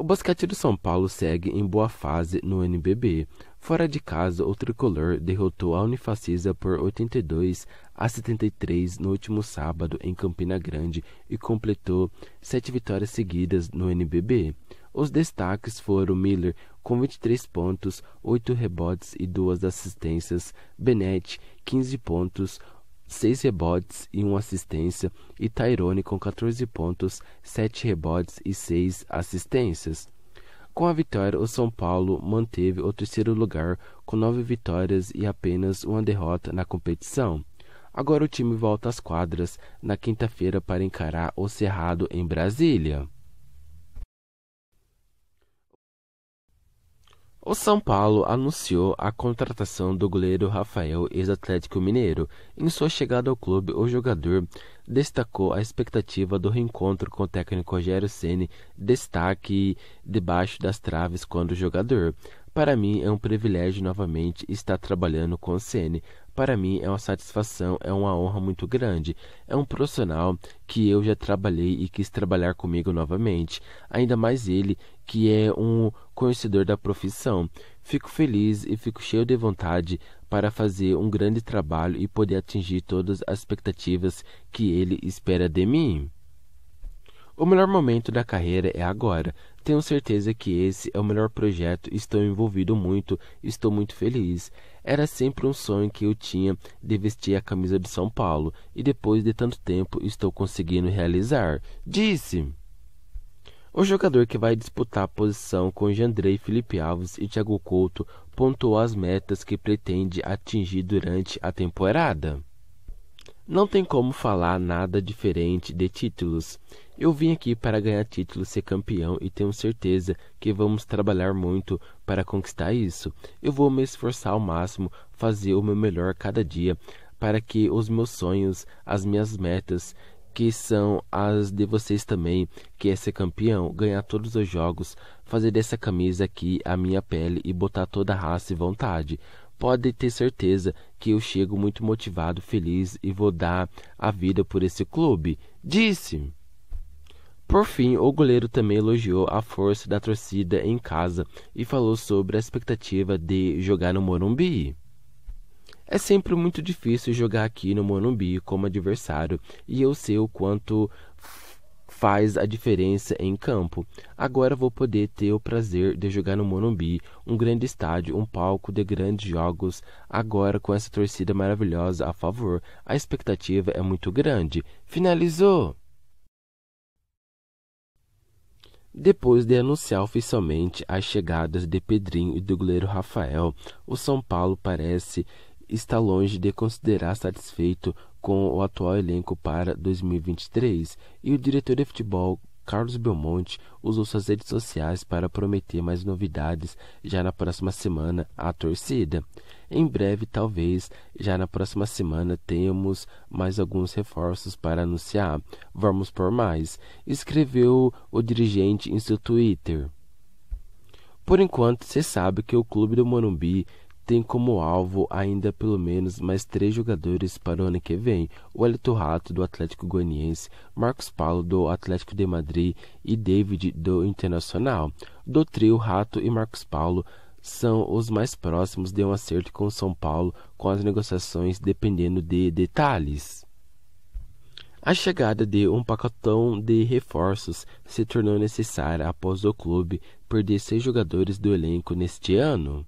O basquete do São Paulo segue em boa fase no NBB. Fora de casa, o tricolor derrotou a Unifacisa por 82 a 73 no último sábado em Campina Grande e completou sete vitórias seguidas no NBB. Os destaques foram Miller com 23 pontos, 8 rebotes e 2 assistências, Benet, 15 pontos, seis rebotes e uma assistência, e Tyrone com 14 pontos, sete rebotes e seis assistências. Com a vitória, o São Paulo manteve o terceiro lugar com nove vitórias e apenas uma derrota na competição. Agora o time volta às quadras na quinta-feira para encarar o Cerrado em Brasília. O São Paulo anunciou a contratação do goleiro Rafael, ex-Atlético Mineiro. Em sua chegada ao clube, o jogador destacou a expectativa do reencontro com o técnico Rogério Ceni, destaque debaixo das traves quando jogador. Para mim é um privilégio novamente estar trabalhando com o CN. Para mim é uma satisfação, é uma honra muito grande. É um profissional que eu já trabalhei e quis trabalhar comigo novamente. Ainda mais ele, que é um conhecedor da profissão. Fico feliz e fico cheio de vontade para fazer um grande trabalho e poder atingir todas as expectativas que ele espera de mim. O melhor momento da carreira é agora. Tenho certeza que esse é o melhor projeto, estou envolvido muito, estou muito feliz. Era sempre um sonho que eu tinha de vestir a camisa de São Paulo, e depois de tanto tempo estou conseguindo realizar. Disse! O jogador que vai disputar a posição com Jandrei Felipe Alves e Thiago Couto pontuou as metas que pretende atingir durante a temporada. Não tem como falar nada diferente de títulos. Eu vim aqui para ganhar títulos, ser campeão e tenho certeza que vamos trabalhar muito para conquistar isso. Eu vou me esforçar ao máximo, fazer o meu melhor cada dia para que os meus sonhos, as minhas metas que são as de vocês também, que é ser campeão, ganhar todos os jogos, fazer dessa camisa aqui a minha pele e botar toda a raça e vontade. Pode ter certeza que eu chego muito motivado, feliz e vou dar a vida por esse clube. Disse. Por fim, o goleiro também elogiou a força da torcida em casa e falou sobre a expectativa de jogar no Morumbi. É sempre muito difícil jogar aqui no Monumbi como adversário e eu sei o quanto faz a diferença em campo. Agora vou poder ter o prazer de jogar no Monumbi, um grande estádio, um palco de grandes jogos, agora com essa torcida maravilhosa a favor. A expectativa é muito grande. Finalizou! Depois de anunciar oficialmente as chegadas de Pedrinho e do goleiro Rafael, o São Paulo parece está longe de considerar satisfeito com o atual elenco para 2023 e o diretor de futebol Carlos Belmonte usou suas redes sociais para prometer mais novidades já na próxima semana à torcida. Em breve, talvez, já na próxima semana temos mais alguns reforços para anunciar. Vamos por mais, escreveu o dirigente em seu Twitter. Por enquanto, se sabe que o clube do Morumbi tem como alvo ainda pelo menos mais três jogadores para o ano que vem: o Elito Rato do Atlético Goianiense, Marcos Paulo do Atlético de Madrid e David do Internacional. Do trio, Rato e Marcos Paulo são os mais próximos de um acerto com o São Paulo com as negociações dependendo de detalhes. A chegada de um pacotão de reforços se tornou necessária após o clube perder seis jogadores do elenco neste ano.